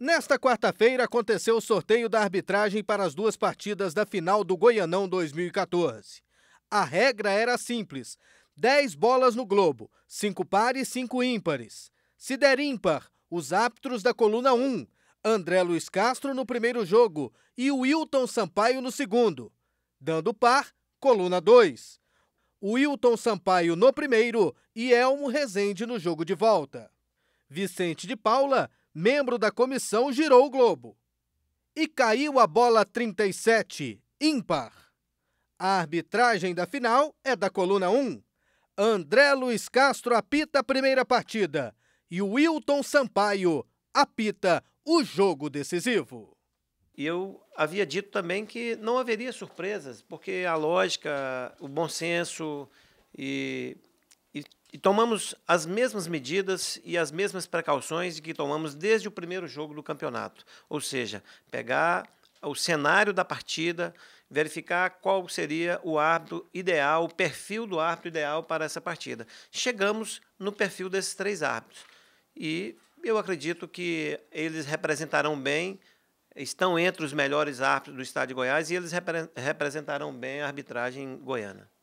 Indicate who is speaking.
Speaker 1: Nesta quarta-feira aconteceu o sorteio da arbitragem para as duas partidas da final do Goianão 2014. A regra era simples: 10 bolas no globo, 5 pares, 5 ímpares. Se der ímpar, os árbitros da coluna 1, André Luiz Castro no primeiro jogo e Wilton Sampaio no segundo. Dando par, coluna 2. Wilton Sampaio no primeiro e Elmo Rezende no jogo de volta. Vicente de Paula membro da comissão, girou o globo. E caiu a bola 37, ímpar. A arbitragem da final é da coluna 1. André Luiz Castro apita a primeira partida e o Wilton Sampaio apita o jogo decisivo.
Speaker 2: Eu havia dito também que não haveria surpresas, porque a lógica, o bom senso e tomamos as mesmas medidas e as mesmas precauções que tomamos desde o primeiro jogo do campeonato. Ou seja, pegar o cenário da partida, verificar qual seria o árbitro ideal, o perfil do árbitro ideal para essa partida. Chegamos no perfil desses três árbitros. E eu acredito que eles representarão bem, estão entre os melhores árbitros do estado de Goiás e eles repre representarão bem a arbitragem goiana.